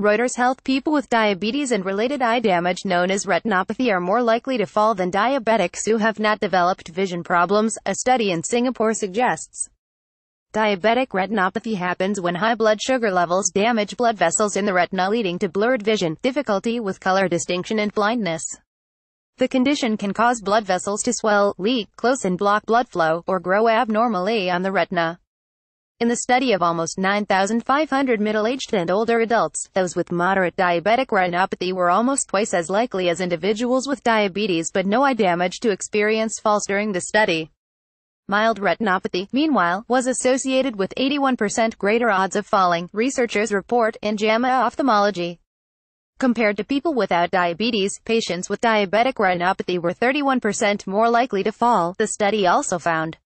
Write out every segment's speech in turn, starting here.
Reuters Health People with diabetes and related eye damage known as retinopathy are more likely to fall than diabetics who have not developed vision problems, a study in Singapore suggests. Diabetic retinopathy happens when high blood sugar levels damage blood vessels in the retina leading to blurred vision, difficulty with color distinction and blindness. The condition can cause blood vessels to swell, leak, close and block blood flow, or grow abnormally on the retina. In the study of almost 9,500 middle-aged and older adults, those with moderate diabetic retinopathy were almost twice as likely as individuals with diabetes but no eye damage to experience falls during the study. Mild retinopathy, meanwhile, was associated with 81% greater odds of falling, researchers report in JAMA Ophthalmology. Compared to people without diabetes, patients with diabetic retinopathy were 31% more likely to fall, the study also found.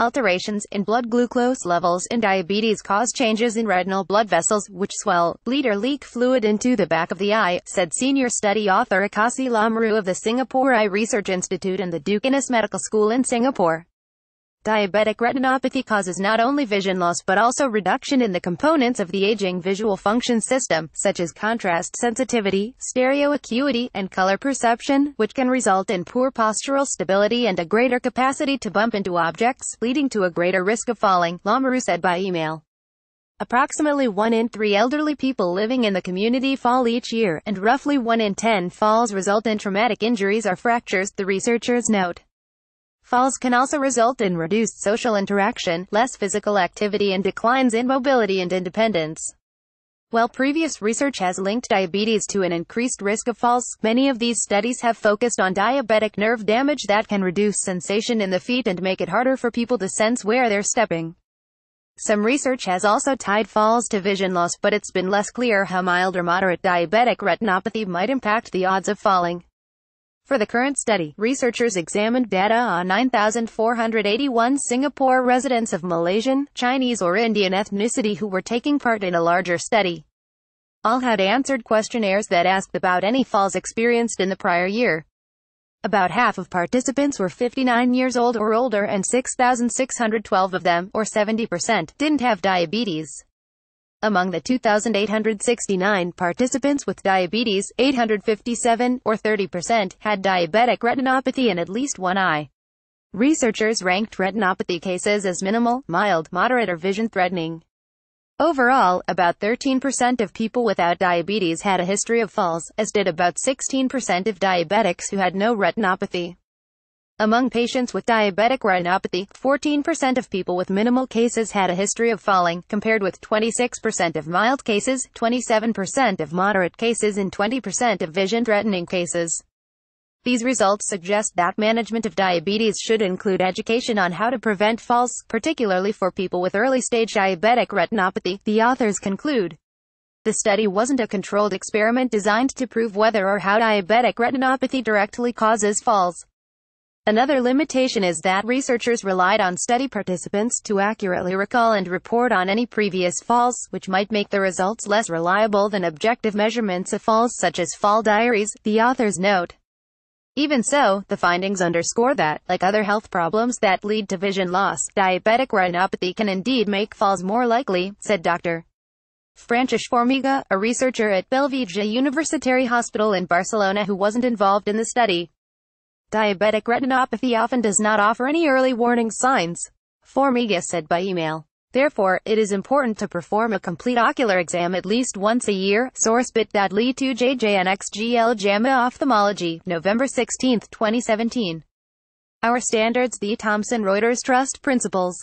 Alterations in blood glucose levels in diabetes cause changes in retinal blood vessels, which swell, bleed or leak fluid into the back of the eye, said senior study author Akasi Lamru of the Singapore Eye Research Institute and the Duke Innes Medical School in Singapore. Diabetic retinopathy causes not only vision loss but also reduction in the components of the aging visual function system, such as contrast sensitivity, acuity, and color perception, which can result in poor postural stability and a greater capacity to bump into objects, leading to a greater risk of falling, Lamaru said by email. Approximately 1 in 3 elderly people living in the community fall each year, and roughly 1 in 10 falls result in traumatic injuries or fractures, the researchers note. Falls can also result in reduced social interaction, less physical activity and declines in mobility and independence. While previous research has linked diabetes to an increased risk of falls, many of these studies have focused on diabetic nerve damage that can reduce sensation in the feet and make it harder for people to sense where they're stepping. Some research has also tied falls to vision loss, but it's been less clear how mild or moderate diabetic retinopathy might impact the odds of falling. For the current study, researchers examined data on 9,481 Singapore residents of Malaysian, Chinese or Indian ethnicity who were taking part in a larger study. All had answered questionnaires that asked about any falls experienced in the prior year. About half of participants were 59 years old or older and 6,612 of them, or 70%, didn't have diabetes. Among the 2,869 participants with diabetes, 857, or 30%, had diabetic retinopathy in at least one eye. Researchers ranked retinopathy cases as minimal, mild, moderate or vision-threatening. Overall, about 13% of people without diabetes had a history of falls, as did about 16% of diabetics who had no retinopathy. Among patients with diabetic retinopathy, 14% of people with minimal cases had a history of falling, compared with 26% of mild cases, 27% of moderate cases and 20% of vision-threatening cases. These results suggest that management of diabetes should include education on how to prevent falls, particularly for people with early-stage diabetic retinopathy, the authors conclude. The study wasn't a controlled experiment designed to prove whether or how diabetic retinopathy directly causes falls. Another limitation is that researchers relied on study participants to accurately recall and report on any previous falls, which might make the results less reliable than objective measurements of falls such as fall diaries, the authors note. Even so, the findings underscore that, like other health problems that lead to vision loss, diabetic retinopathy can indeed make falls more likely, said Dr. Francis Formiga, a researcher at Belvige Universitary Hospital in Barcelona who wasn't involved in the study. Diabetic retinopathy often does not offer any early warning signs. Formiga said by email. Therefore, it is important to perform a complete ocular exam at least once a year. Source bit.ly 2 JJNXGL JAMA Ophthalmology, November 16, 2017. Our standards The Thomson Reuters Trust Principles